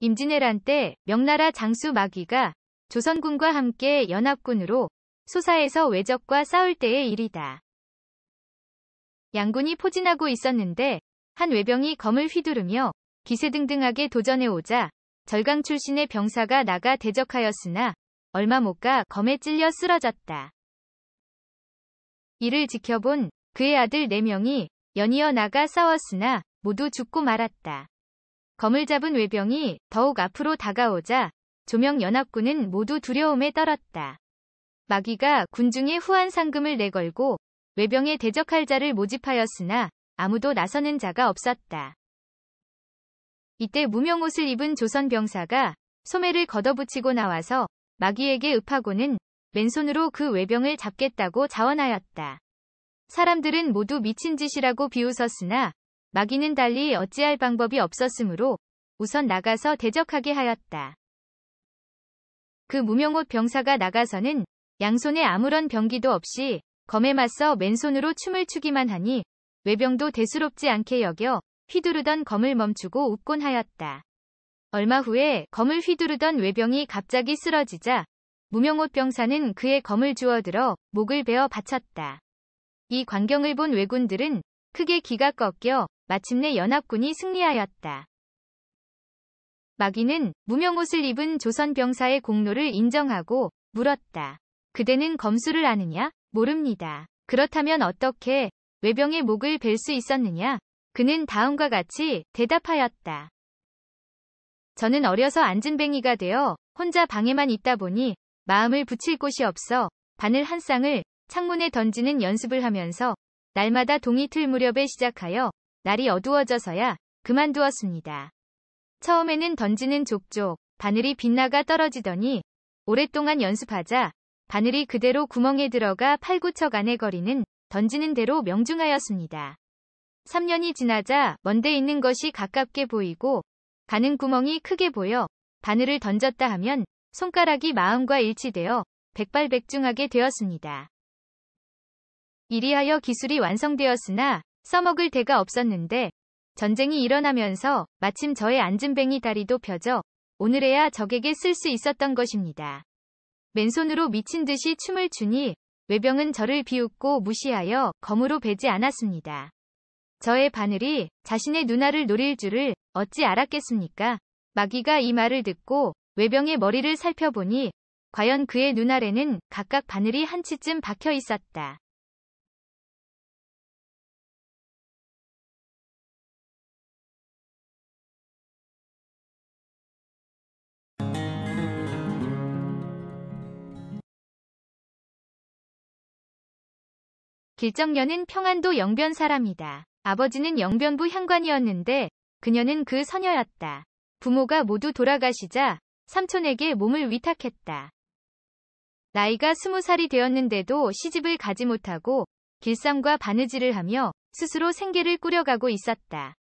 임진왜란 때 명나라 장수 마귀가 조선군과 함께 연합군으로 소사에서 외적과 싸울 때의 일이다. 양군이 포진하고 있었는데 한 외병이 검을 휘두르며 기세등등하게 도전해오자 절강 출신의 병사가 나가 대적하였으나 얼마 못 가 검에 찔려 쓰러졌다. 이를 지켜본 그의 아들 4명이 연이어 나가 싸웠으나 모두 죽고 말았다. 검을 잡은 외병이 더욱 앞으로 다가오자 조명 연합군은 모두 두려움에 떨었다. 마귀가 군중의 후한 상금을 내걸고 외병에 대적할 자를 모집하였으나 아무도 나서는 자가 없었다. 이때 무명옷을 입은 조선 병사가 소매를 걷어붙이고 나와서 마귀에게 읍하고는 맨손으로 그 외병을 잡겠다고 자원하였다. 사람들은 모두 미친 짓이라고 비웃었으나 마귀는 달리 어찌할 방법이 없었으므로 우선 나가서 대적하게 하였다. 그 무명옷 병사가 나가서는 양손에 아무런 병기도 없이 검에 맞서 맨손으로 춤을 추기만 하니 외병도 대수롭지 않게 여겨 휘두르던 검을 멈추고 웃곤 하였다. 얼마 후에 검을 휘두르던 외병이 갑자기 쓰러지자 무명옷 병사는 그의 검을 주워들어 목을 베어 바쳤다. 이 광경을 본 왜군들은 크게 기가 꺾여 마침내 연합군이 승리하였다. 마귀는 무명옷을 입은 조선 병사의 공로를 인정하고 물었다. 그대는 검수를 아느냐? 모릅니다. 그렇다면 어떻게 외병의 목을 벨 수 있었느냐? 그는 다음과 같이 대답하였다. 저는 어려서 앉은뱅이가 되어 혼자 방에만 있다 보니 마음을 붙일 곳이 없어 바늘 한 쌍을 창문에 던지는 연습을 하면서 날마다 동이틀 무렵에 시작하여 날이 어두워져서야 그만두었습니다. 처음에는 던지는 족족 바늘이 빗나가 떨어지더니 오랫동안 연습하자 바늘이 그대로 구멍에 들어가 팔구척 안에 거리는 던지는 대로 명중하였습니다. 3년이 지나자 먼데 있는 것이 가깝게 보이고 가는 구멍이 크게 보여 바늘을 던졌다 하면 손가락이 마음과 일치되어 백발백중하게 되었습니다. 이리하여 기술이 완성되었으나 써먹을 데가 없었는데 전쟁이 일어나면서 마침 저의 앉은뱅이 다리도 펴져 오늘에야 적에게 쓸 수 있었던 것입니다. 맨손으로 미친 듯이 춤을 추니 외병은 저를 비웃고 무시하여 검으로 베지 않았습니다. 저의 바늘이 자신의 누나를 노릴 줄을 어찌 알았겠습니까? 마귀가 이 말을 듣고 외병의 머리를 살펴보니 과연 그의 눈알에는 각각 바늘이 한 치쯤 박혀 있었다. 길정녀는 평안도 영변 사람이다. 아버지는 영변부 향관이었는데 그녀는 그선녀였다 부모가 모두 돌아가시자 삼촌에게 몸을 위탁했다. 나이가 스무 살이 되었는데도 시집을 가지 못하고 길쌈과 바느질을 하며 스스로 생계를 꾸려가고 있었다.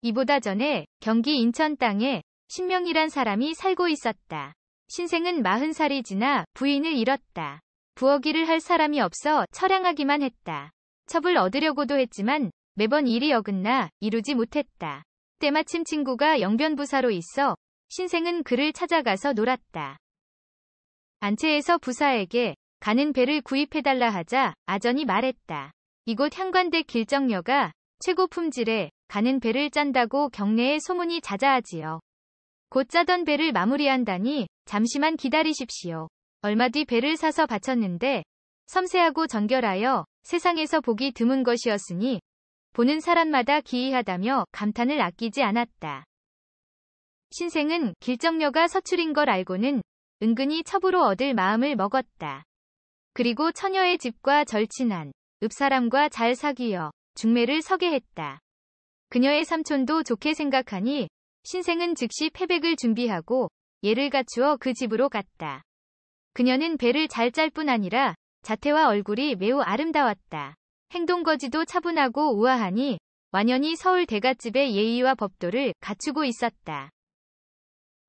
이보다 전에 경기 인천 땅에 신명이란 사람이 살고 있었다. 신생은 마흔 살이 지나 부인을 잃었다. 부엌일을 할 사람이 없어 처량하기만 했다. 첩을 얻으려고도 했지만 매번 일이 어긋나 이루지 못했다. 때마침 친구가 영변부사로 있어 신생은 그를 찾아가서 놀았다. 안채에서 부사에게 가는 배를 구입해달라 하자 아전이 말했다. 이곳 향관대 길정녀가 최고 품질의 가는 배를 짠다고 경내에 소문이 자자하지요. 곧 짜던 배를 마무리한다니 잠시만 기다리십시오. 얼마 뒤 배를 사서 바쳤는데 섬세하고 정결하여 세상에서 보기 드문 것이었으니 보는 사람마다 기이하다며 감탄을 아끼지 않았다. 신생은 길정녀가 서출인 걸 알고는 은근히 첩으로 얻을 마음을 먹었다. 그리고 처녀의 집과 절친한 읍사람과 잘 사귀어 중매를 서게 했다. 그녀의 삼촌도 좋게 생각하니 신생은 즉시 패백을 준비하고 예를 갖추어 그 집으로 갔다. 그녀는 배를 잘 짤 뿐 아니라 자태와 얼굴이 매우 아름다웠다. 행동거지도 차분하고 우아하니 완연히 서울 대갓집의 예의와 법도를 갖추고 있었다.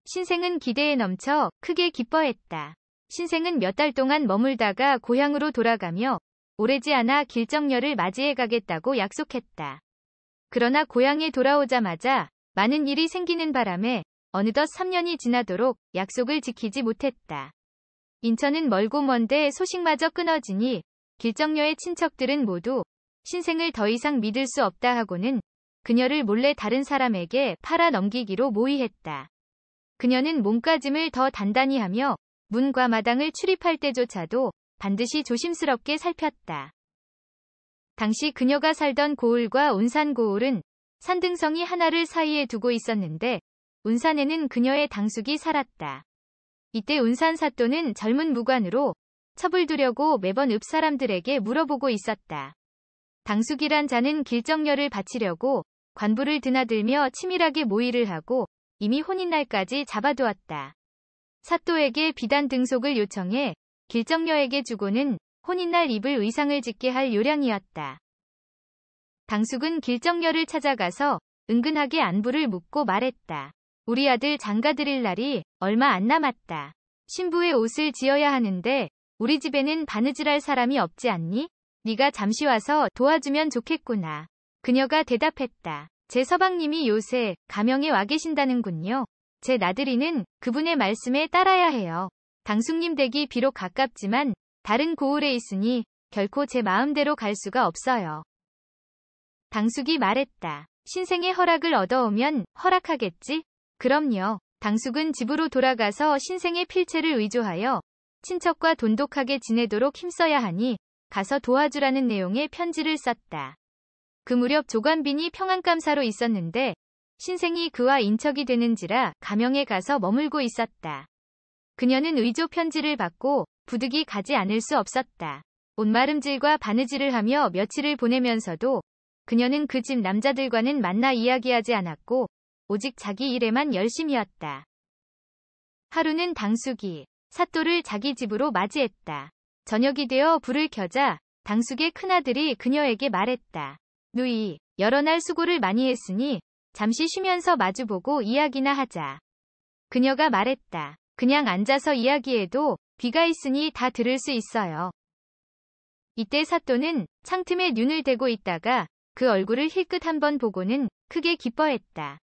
신생은 기대에 넘쳐 크게 기뻐했다. 신생은 몇 달 동안 머물다가 고향으로 돌아가며 오래지 않아 길정녀를 맞이해 가겠다고 약속했다. 그러나 고향에 돌아오자마자 많은 일이 생기는 바람에 어느덧 3년이 지나도록 약속을 지키지 못했다. 인천은 멀고 먼데 소식마저 끊어지니 길정녀의 친척들은 모두 신생을 더 이상 믿을 수 없다 하고는 그녀를 몰래 다른 사람에게 팔아 넘기기로 모의했다. 그녀는 몸가짐을 더 단단히 하며 문과 마당을 출입할 때조차도 반드시 조심스럽게 살폈다. 당시 그녀가 살던 고을과 온산 고을은 산등성이 하나를 사이에 두고 있었는데 운산에는 그녀의 당숙이 살았다. 이때 운산 사또는 젊은 무관으로 처불두려고 매번 읍 사람들에게 물어보고 있었다. 당숙이란 자는 길정녀를 바치려고 관부를 드나들며 치밀하게 모의를 하고 이미 혼인날까지 잡아두었다. 사또에게 비단 등속을 요청해 길정녀에게 주고는 혼인날 입을 의상을 짓게 할 요량이었다. 당숙은 길정녀를 찾아가서 은근하게 안부를 묻고 말했다. 우리 아들 장가드릴 날이 얼마 안 남았다. 신부의 옷을 지어야 하는데 우리 집에는 바느질할 사람이 없지 않니? 네가 잠시 와서 도와주면 좋겠구나. 그녀가 대답했다. 제 서방님이 요새 가명에 와 계신다는군요. 제 나들이는 그분의 말씀에 따라야 해요. 당숙님 댁이 비록 가깝지만 다른 고을에 있으니 결코 제 마음대로 갈 수가 없어요. 당숙이 말했다. 신생의 허락을 얻어오면 허락하겠지? 그럼요. 당숙은 집으로 돌아가서 신생의 필체를 의조하여 친척과 돈독하게 지내도록 힘써야 하니 가서 도와주라는 내용의 편지를 썼다. 그 무렵 조관빈이 평안감사로 있었는데 신생이 그와 인척이 되는지라 가명에 가서 머물고 있었다. 그녀는 의조 편지를 받고 부득이 가지 않을 수 없었다. 옷마름질과 바느질을 하며 며칠을 보내면서도 그녀는 그 집 남자들과는 만나 이야기하지 않았고 오직 자기 일에만 열심이었다. 하루는 당숙이 사또를 자기 집으로 맞이했다. 저녁이 되어 불을 켜자 당숙의 큰아들이 그녀에게 말했다. 누이, 여러 날 수고를 많이 했으니 잠시 쉬면서 마주보고 이야기나 하자. 그녀가 말했다. 그냥 앉아서 이야기해도 귀가 있으니 다 들을 수 있어요. 이때 사또는 창틈에 눈을 대고 있다가 그 얼굴을 힐끗 한번 보고는 크게 기뻐했다.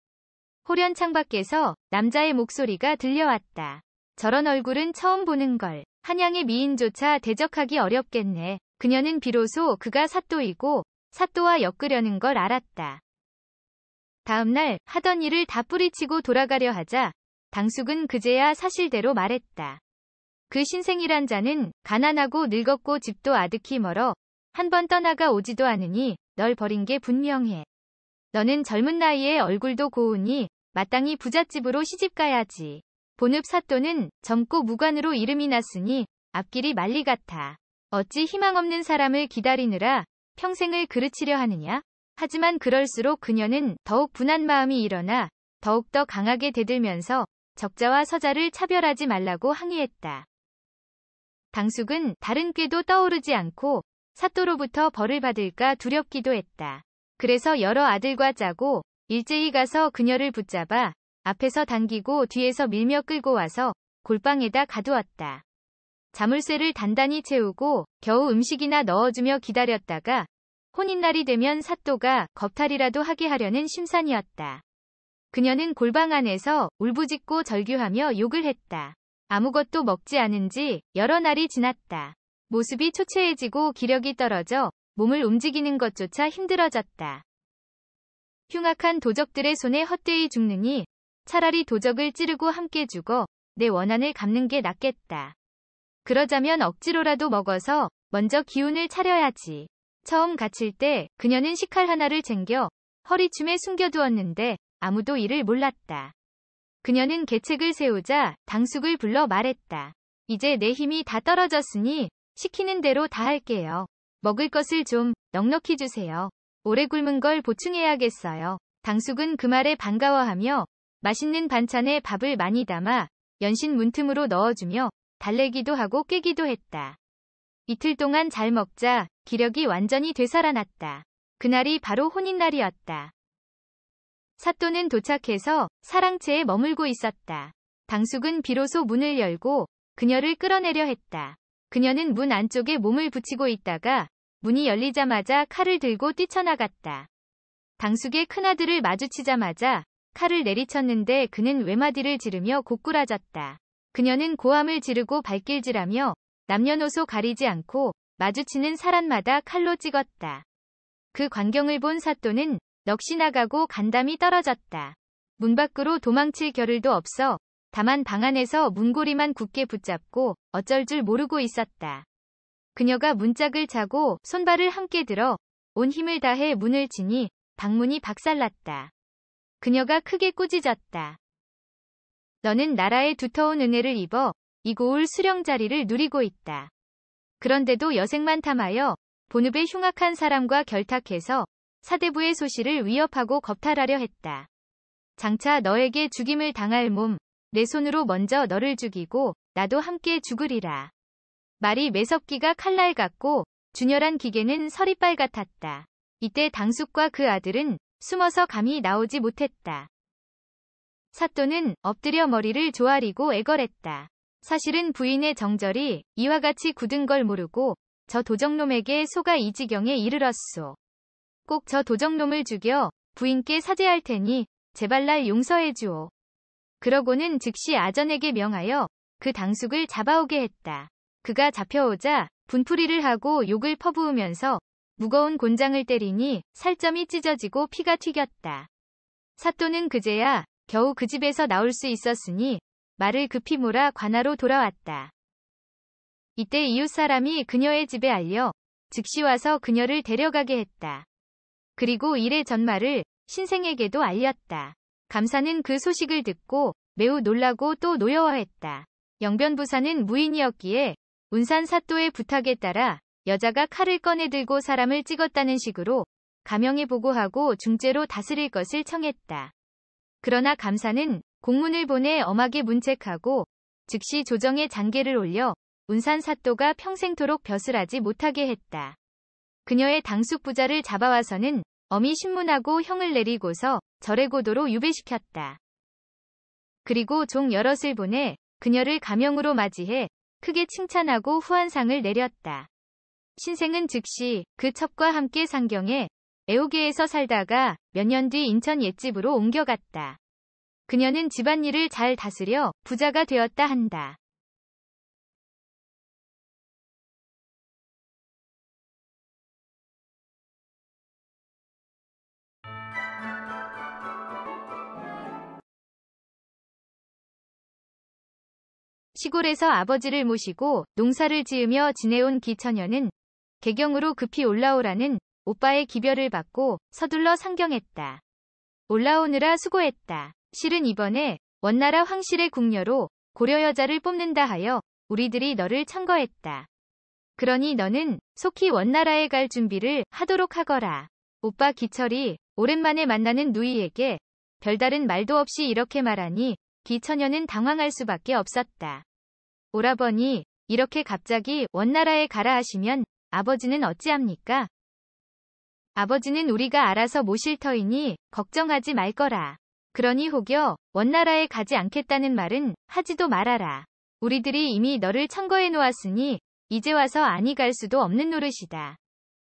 호련 창밖에서 남자의 목소리가 들려왔다. 저런 얼굴은 처음 보는 걸. 한양의 미인조차 대적하기 어렵겠네. 그녀는 비로소 그가 사또이고 사또와 엮으려는 걸 알았다. 다음날 하던 일을 다 뿌리치고 돌아가려 하자 당숙은 그제야 사실대로 말했다. 그 신생이란 자는 가난하고 늙었고 집도 아득히 멀어 한 번 떠나가 오지도 않으니 널 버린 게 분명해. 너는 젊은 나이에 얼굴도 고우니 마땅히 부잣집으로 시집가야지. 본읍 사또는 젊고 무관으로 이름이 났으니 앞길이 말리 같아. 어찌 희망 없는 사람을 기다리느라 평생을 그르치려 하느냐? 하지만 그럴수록 그녀는 더욱 분한 마음이 일어나 더욱더 강하게 대들면서 적자와 서자를 차별하지 말라고 항의했다. 당숙은 다른 꾀도 떠오르지 않고 사또로부터 벌을 받을까 두렵기도 했다. 그래서 여러 아들과 짜고 일제히 가서 그녀를 붙잡아 앞에서 당기고 뒤에서 밀며 끌고 와서 골방에다 가두었다. 자물쇠를 단단히 채우고 겨우 음식이나 넣어주며 기다렸다가 혼인날이 되면 사또가 겁탈이라도 하게 하려는 심산이었다. 그녀는 골방 안에서 울부짖고 절규하며 욕을 했다. 아무것도 먹지 않은 지 여러 날이 지났다. 모습이 초췌해지고 기력이 떨어져 몸을 움직이는 것조차 힘들어졌다. 흉악한 도적들의 손에 헛되이 죽느니 차라리 도적을 찌르고 함께 죽어 내 원한을 갚는 게 낫겠다. 그러자면 억지로라도 먹어서 먼저 기운을 차려야지. 처음 갇힐 때 그녀는 식칼 하나를 챙겨 허리춤에 숨겨두었는데 아무도 이를 몰랐다. 그녀는 계책을 세우자 당숙을 불러 말했다. 이제 내 힘이 다 떨어졌으니 시키는 대로 다 할게요. 먹을 것을 좀 넉넉히 주세요. 오래 굶은 걸 보충해야겠어요. 당숙은 그 말에 반가워하며 맛있는 반찬에 밥을 많이 담아 연신 문틈으로 넣어주며 달래기도 하고 깨기도 했다. 이틀 동안 잘 먹자 기력이 완전히 되살아났다. 그날이 바로 혼인날이었다. 사또는 도착해서 사랑채에 머물고 있었다. 당숙은 비로소 문을 열고 그녀를 끌어내려 했다. 그녀는 문 안쪽에 몸을 붙이고 있다가 문이 열리자마자 칼을 들고 뛰쳐나갔다. 당숙의 큰아들을 마주치자마자 칼을 내리쳤는데 그는 외마디를 지르며 고꾸라졌다. 그녀는 고함을 지르고 발길질하며 남녀노소 가리지 않고 마주치는 사람마다 칼로 찍었다. 그 광경을 본 사또는 넋이 나가고 간담이 떨어졌다. 문 밖으로 도망칠 겨를도 없어 다만 방 안에서 문고리만 굳게 붙잡고 어쩔 줄 모르고 있었다. 그녀가 문짝을 차고 손발을 함께 들어 온 힘을 다해 문을 치니 방문이 박살났다. 그녀가 크게 꾸짖었다. 너는 나라의 두터운 은혜를 입어 이고을 수령 자리를 누리고 있다. 그런데도 여색만 탐하여 본읍의 흉악한 사람과 결탁해서 사대부의 소실을 위협하고 겁탈하려 했다. 장차 너에게 죽임을 당할 몸, 내 손으로 먼저 너를 죽이고 나도 함께 죽으리라. 말이 매섭기가 칼날 같고 준열한 기계는 서리빨 같았다. 이때 당숙과 그 아들은 숨어서 감히 나오지 못했다. 사또는 엎드려 머리를 조아리고 애걸했다. 사실은 부인의 정절이 이와 같이 굳은 걸 모르고 저 도적놈에게 소가 이 지경에 이르렀소. 꼭 저 도적놈을 죽여 부인께 사죄할 테니 제발 날 용서해 주오. 그러고는 즉시 아전에게 명하여 그 당숙을 잡아오게 했다. 그가 잡혀오자 분풀이를 하고 욕을 퍼부으면서 무거운 곤장을 때리니 살점이 찢어지고 피가 튀겼다. 사또는 그제야 겨우 그 집에서 나올 수 있었으니 말을 급히 몰아 관아로 돌아왔다. 이때 이웃 사람이 그녀의 집에 알려 즉시 와서 그녀를 데려가게 했다. 그리고 일의 전말을 신생에게도 알렸다. 감사는 그 소식을 듣고 매우 놀라고 또 노여워했다. 영변부사는 무인이었기에 운산 사또의 부탁에 따라 여자가 칼을 꺼내들고 사람을 찍었다는 식으로 감형에 보고하고 중재로 다스릴 것을 청했다. 그러나 감사는 공문을 보내 엄하게 문책하고 즉시 조정에 장계를 올려 운산 사또가 평생토록 벼슬 하지 못하게 했다. 그녀의 당숙 부자를 잡아와서는 어미 신문하고 형을 내리고서 절의고도로 유배시켰다. 그리고 종 여럿을 보내 그녀를 감형으로 맞이해 크게 칭찬하고 후한상을 내렸다. 신생은 즉시 그 첩과 함께 상경해 애호계에서 살다가 몇 년 뒤 인천 옛집으로 옮겨갔다. 그녀는 집안일을 잘 다스려 부자가 되었다 한다. 시골에서 아버지를 모시고 농사를 지으며 지내온 기천연는 개경으로 급히 올라오라는 오빠의 기별을 받고 서둘러 상경했다. 올라오느라 수고했다. 실은 이번에 원나라 황실의 궁녀로 고려 여자를 뽑는다 하여 우리들이 너를 청거했다. 그러니 너는 속히 원나라에 갈 준비를 하도록 하거라. 오빠 기철이 오랜만에 만나는 누이에게 별다른 말도 없이 이렇게 말하니 기천연는 당황할 수밖에 없었다. 오라버니 이렇게 갑자기 원나라에 가라 하시면 아버지는 어찌합니까? 아버지는 우리가 알아서 모실 터이니 걱정하지 말 거라. 그러니 혹여 원나라에 가지 않겠다는 말은 하지도 말아라. 우리들이 이미 너를 청거해 놓았으니 이제 와서 아니 갈 수도 없는 노릇이다.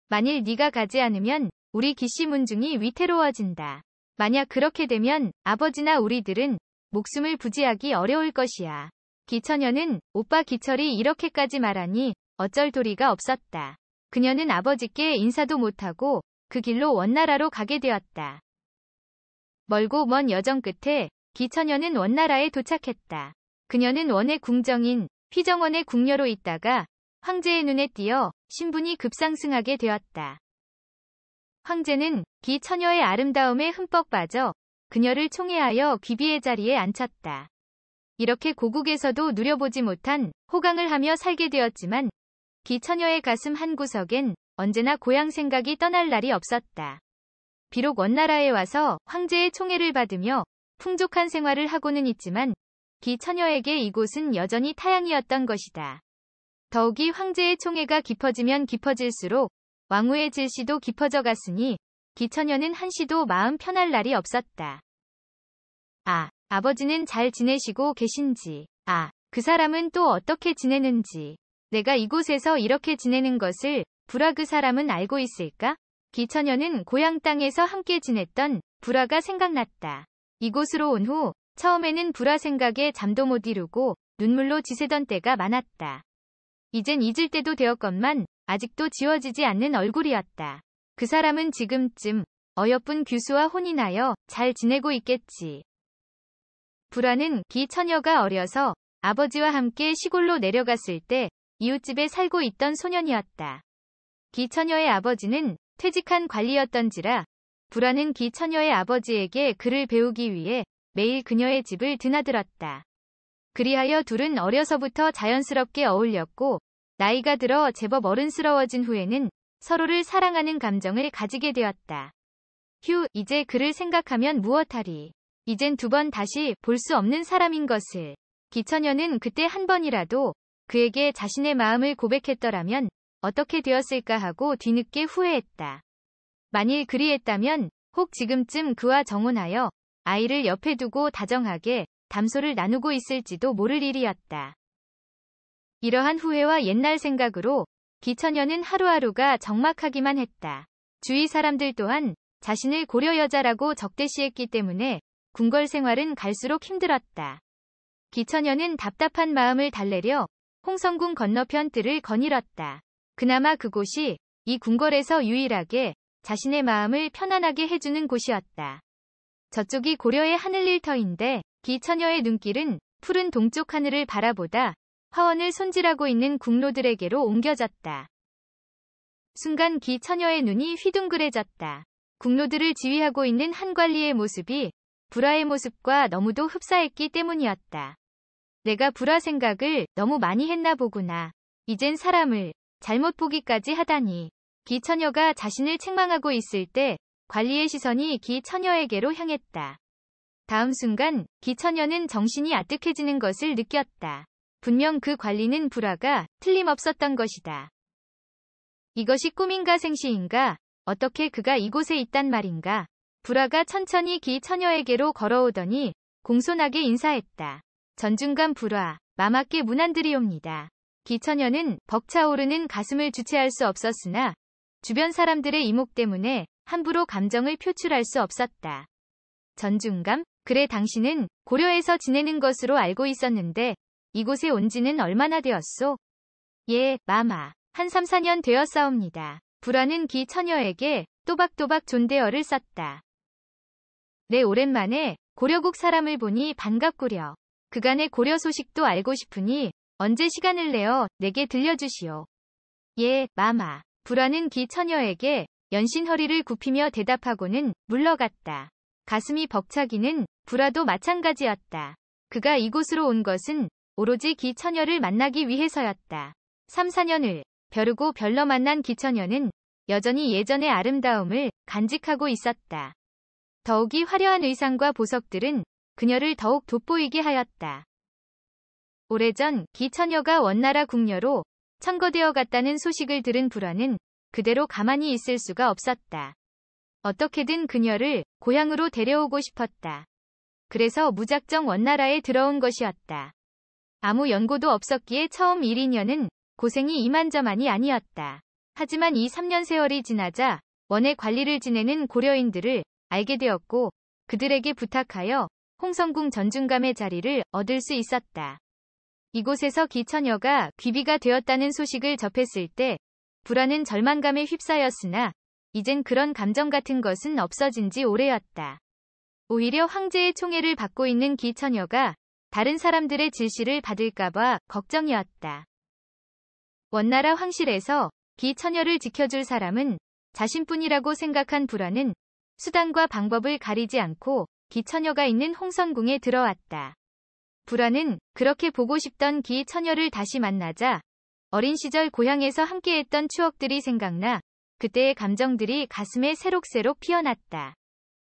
만일 네가 가지 않으면 우리 기시문중이 위태로워진다. 만약 그렇게 되면 아버지나 우리들은 목숨을 부지하기 어려울 것이야. 기천여는 오빠 기철이 이렇게까지 말하니 어쩔 도리가 없었다. 그녀는 아버지께 인사도 못하고 그 길로 원나라로 가게 되었다. 멀고 먼 여정 끝에 기천여는 원나라에 도착했다. 그녀는 원의 궁정인 휘정원의 궁녀로 있다가 황제의 눈에 띄어 신분이 급상승하게 되었다. 황제는 기천여의 아름다움에 흠뻑 빠져 그녀를 총애하여 귀비의 자리에 앉혔다. 이렇게 고국에서도 누려보지 못한 호강을 하며 살게 되었지만 기처녀의 가슴 한구석엔 언제나 고향 생각이 떠날 날이 없었다. 비록 원나라에 와서 황제의 총애를 받으며 풍족한 생활을 하고는 있지만 기처녀에게 이곳은 여전히 타향이었던 것이다. 더욱이 황제의 총애가 깊어지면 깊어질수록 왕후의 질시도 깊어져 갔으니 기처녀는 한시도 마음 편할 날이 없었다. 아, 아버지는 잘 지내시고 계신지, 아, 그 사람은 또 어떻게 지내는지, 내가 이곳에서 이렇게 지내는 것을 불화 그 사람은 알고 있을까? 기천연는 고향 땅에서 함께 지냈던 불화가 생각났다. 이곳으로 온 후 처음에는 불화 생각에 잠도 못 이루고 눈물로 지새던 때가 많았다. 이젠 잊을 때도 되었건만 아직도 지워지지 않는 얼굴이었다. 그 사람은 지금쯤 어여쁜 규수와 혼인하여 잘 지내고 있겠지. 불안은 기 처녀가 어려서 아버지와 함께 시골로 내려갔을 때 이웃집에 살고 있던 소년이었다. 기 처녀의 아버지는 퇴직한 관리였던지라 불안은 기 처녀의 아버지에게 글을 배우기 위해 매일 그녀의 집을 드나들었다. 그리하여 둘은 어려서부터 자연스럽게 어울렸고 나이가 들어 제법 어른스러워진 후에는 서로를 사랑하는 감정을 가지게 되었다. 휴, 이제 그를 생각하면 무엇하리. 이젠 두 번 다시 볼 수 없는 사람인 것을. 기천연은 그때 한 번이라도 그에게 자신의 마음을 고백했더라면 어떻게 되었을까 하고 뒤늦게 후회했다. 만일 그리했다면 혹 지금쯤 그와 정혼하여 아이를 옆에 두고 다정하게 담소를 나누고 있을지도 모를 일이었다. 이러한 후회와 옛날 생각으로 기천연은 하루하루가 적막하기만 했다. 주위 사람들 또한 자신을 고려 여자라고 적대시했기 때문에 궁궐 생활은 갈수록 힘들었다. 기천연는 답답한 마음을 달래려 홍성궁 건너편 뜰을 거닐었다. 그나마 그곳이 이 궁궐에서 유일하게 자신의 마음을 편안하게 해주는 곳이었다. 저쪽이 고려의 하늘 일터인데 기천여의 눈길은 푸른 동쪽 하늘을 바라보다 화원을 손질하고 있는 궁로들에게로 옮겨졌다. 순간 기천여의 눈이 휘둥그레졌다. 궁로들을 지휘하고 있는 한 관리의 모습이 불화의 모습과 너무도 흡사했기 때문이었다. 내가 불화 생각을 너무 많이 했나 보구나. 이젠 사람을 잘못 보기까지 하다니. 기처녀가 자신을 책망하고 있을 때 관리의 시선이 기처녀에게로 향했다. 다음 순간 기처녀는 정신이 아득해지는 것을 느꼈다. 분명 그 관리는 불화가 틀림없었던 것이다. 이것이 꿈인가 생시인가? 어떻게 그가 이곳에 있단 말인가? 불화가 천천히 기 처녀에게로 걸어오더니 공손하게 인사했다. 전중간 불화, 마맞게 문안들이옵니다. 기 처녀는 벅차오르는 가슴을 주체할 수 없었으나 주변 사람들의 이목 때문에 함부로 감정을 표출할 수 없었다. 전중감, 그래 당신은 고려에서 지내는 것으로 알고 있었는데 이곳에 온 지는 얼마나 되었소? 예, 마마. 한 3, 4년 되었사옵니다. 불화는 기 처녀에게 또박또박 존대어를 썼다. 네 오랜만에 고려국 사람을 보니 반갑구려. 그간의 고려 소식도 알고 싶으니 언제 시간을 내어 내게 들려주시오. 예, 마마. 불안는 기처녀에게 연신 허리를 굽히며 대답하고는 물러갔다. 가슴이 벅차기는 불화도 마찬가지였다. 그가 이곳으로 온 것은 오로지 기처녀를 만나기 위해서였다. 3, 4년을 벼르고 별러 만난 기처녀는 여전히 예전의 아름다움을 간직하고 있었다. 더욱이 화려한 의상과 보석들은 그녀를 더욱 돋보이게 하였다. 오래전 기처녀가 원나라 궁녀로 천거되어 갔다는 소식을 들은 불화는 그대로 가만히 있을 수가 없었다. 어떻게든 그녀를 고향으로 데려오고 싶었다. 그래서 무작정 원나라에 들어온 것이었다. 아무 연고도 없었기에 처음 1인년은 고생이 이만저만이 아니었다. 하지만 이 3년 세월이 지나자 원의 관리를 지내는 고려인들을 알게 되었고 그들에게 부탁하여 홍성궁 전중감의 자리를 얻을 수 있었다. 이곳에서 기천여가 귀비가 되었다는 소식을 접했을 때 불안은 절망감에 휩싸였으나 이젠 그런 감정 같은 것은 없어진 지 오래였다. 오히려 황제의 총애를 받고 있는 기천여가 다른 사람들의 질시를 받을까봐 걱정이었다. 원나라 황실에서 기천여를 지켜줄 사람은 자신뿐이라고 생각한 불안은 수단과 방법을 가리지 않고 기처녀가 있는 홍선궁에 들어왔다. 불안은 그렇게 보고 싶던 기처녀를 다시 만나자 어린 시절 고향에서 함께했던 추억들이 생각나 그때의 감정들이 가슴에 새록새록 피어났다.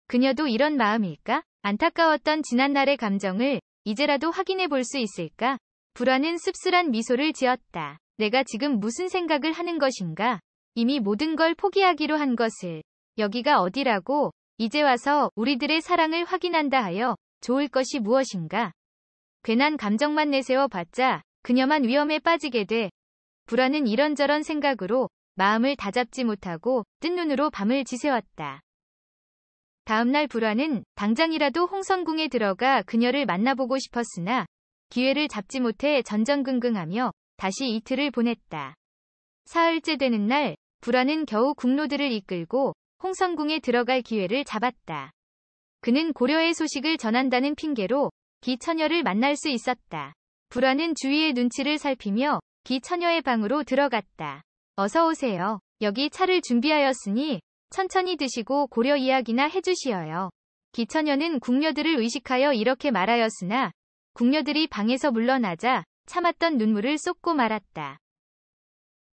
그녀도 이런 마음일까? 안타까웠던 지난날의 감정을 이제라도 확인해 볼 수 있을까? 불안은 씁쓸한 미소를 지었다. 내가 지금 무슨 생각을 하는 것인가? 이미 모든 걸 포기하기로 한 것을. 여기가 어디라고 이제 와서 우리들의 사랑을 확인한다 하여 좋을 것이 무엇인가. 괜한 감정만 내세워 봤자 그녀만 위험에 빠지게 돼. 불안은 이런저런 생각으로 마음을 다잡지 못하고 뜬 눈으로 밤을 지새웠다. 다음날 불안은 당장이라도 홍성궁에 들어가 그녀를 만나보고 싶었으나 기회를 잡지 못해 전전긍긍하며 다시 이틀을 보냈다. 사흘째 되는 날 불안은 겨우 국로들을 이끌고 홍성궁에 들어갈 기회를 잡았다. 그는 고려의 소식을 전한다는 핑계로 기천녀를 만날 수 있었다. 불화는 주위의 눈치를 살피며 기천녀의 방으로 들어갔다. 어서 오세요. 여기 차를 준비하였으니 천천히 드시고 고려 이야기나 해주시어요. 기천녀는 궁녀들을 의식하여 이렇게 말하였으나 궁녀들이 방에서 물러나자 참았던 눈물을 쏟고 말았다.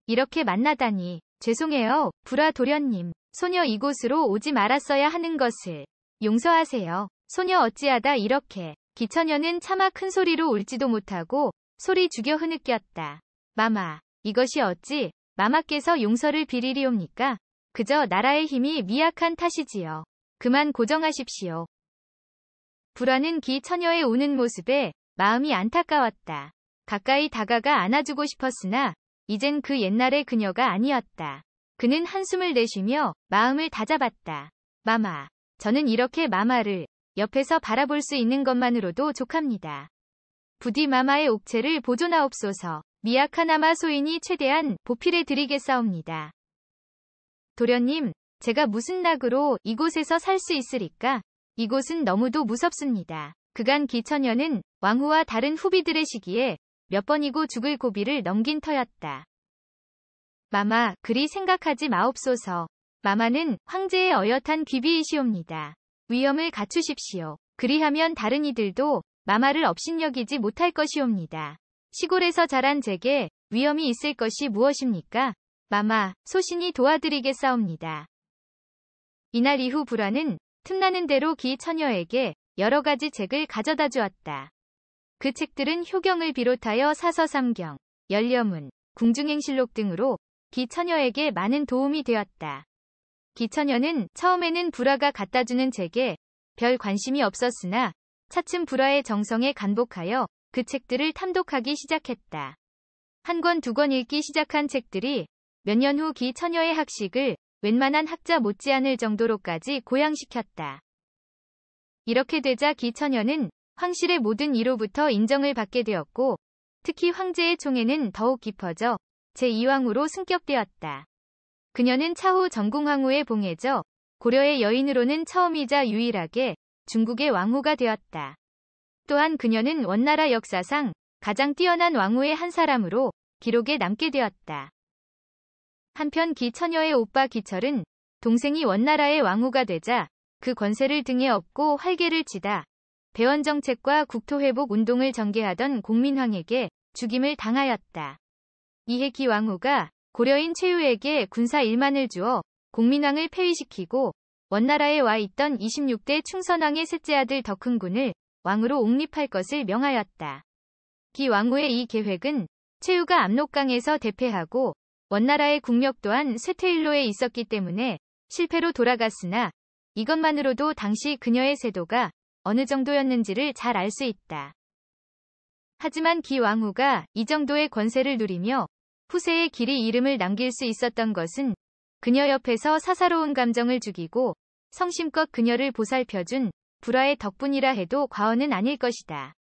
이렇게 만나다니 죄송해요, 불화 도련님. 소녀 이곳으로 오지 말았어야 하는 것을 용서하세요. 소녀 어찌하다 이렇게 기천녀는 차마 큰 소리로 울지도 못하고 소리 죽여 흐느꼈다. 마마, 이것이 어찌 마마께서 용서를 빌리리옵니까? 그저 나라의 힘이 미약한 탓이지요. 그만 고정하십시오. 불안은 기처녀의 우는 모습에 마음이 안타까웠다. 가까이 다가가 안아주고 싶었으나 이젠 그 옛날의 그녀가 아니었다. 그는 한숨을 내쉬며 마음을 다잡았다. 마마. 저는 이렇게 마마를 옆에서 바라볼 수 있는 것만으로도 족합니다. 부디 마마의 옥체를 보존하옵소서. 미약한아마 소인이 최대한 보필해 드리겠사옵니다. 도련님, 제가 무슨 낙으로 이곳에서 살 수 있으리까? 이곳은 너무도 무섭습니다. 그간 기천년은 왕후와 다른 후비들의 시기에 몇 번이고 죽을 고비를 넘긴 터였다. 마마, 그리 생각하지 마옵소서. 마마는 황제의 어엿한 귀비이시옵니다. 위험을 갖추십시오. 그리하면 다른 이들도 마마를 업신여기지 못할 것이옵니다. 시골에서 자란 제게 위험이 있을 것이 무엇입니까? 마마, 소신이 도와드리겠사옵니다. 이날 이후 불화는 틈나는 대로 기 처녀에게 여러 가지 책을 가져다 주었다. 그 책들은 효경을 비롯하여 사서삼경, 열려문, 궁중행실록 등으로 기처녀에게 많은 도움이 되었다. 기처녀는 처음에는 불화가 갖다주는 책에 별 관심이 없었으나 차츰 불화의 정성에 간복하여 그 책들을 탐독하기 시작했다. 한 권 두 권 읽기 시작한 책들이 몇 년 후 기처녀의 학식을 웬만한 학자 못지않을 정도로까지 고양시켰다. 이렇게 되자 기처녀는 황실의 모든 이로부터 인정을 받게 되었고 특히 황제의 총애는 더욱 깊어져 제2왕으로 승격되었다. 그녀는 차후 전궁황후에 봉해져 고려의 여인으로는 처음이자 유일하게 중국의 왕후가 되었다. 또한 그녀는 원나라 역사상 가장 뛰어난 왕후의 한 사람으로 기록에 남게 되었다. 한편 기처녀의 오빠 기철은 동생이 원나라의 왕후가 되자 그 권세를 등에 업고 활개를 치다 배원정책과 국토회복 운동을 전개하던 공민왕에게 죽임을 당하였다. 이해기 왕후가 고려인 최후에게 군사 1만을 주어 국민왕을 폐위시키고 원나라에 와 있던 26대 충선왕의 셋째 아들 덕흥군을 왕으로 옹립할 것을 명하였다. 기 왕후의 이 계획은 최후가 압록강에서 대패하고 원나라의 국력 또한 쇠퇴일로에 있었기 때문에 실패로 돌아갔으나 이것만으로도 당시 그녀의 세도가 어느 정도였는지를 잘 알 수 있다. 하지만 기왕후가 이 정도의 권세를 누리며 후세의 길이 이름을 남길 수 있었던 것은 그녀 옆에서 사사로운 감정을 죽이고 성심껏 그녀를 보살펴준 불화의 덕분이라 해도 과언은 아닐 것이다.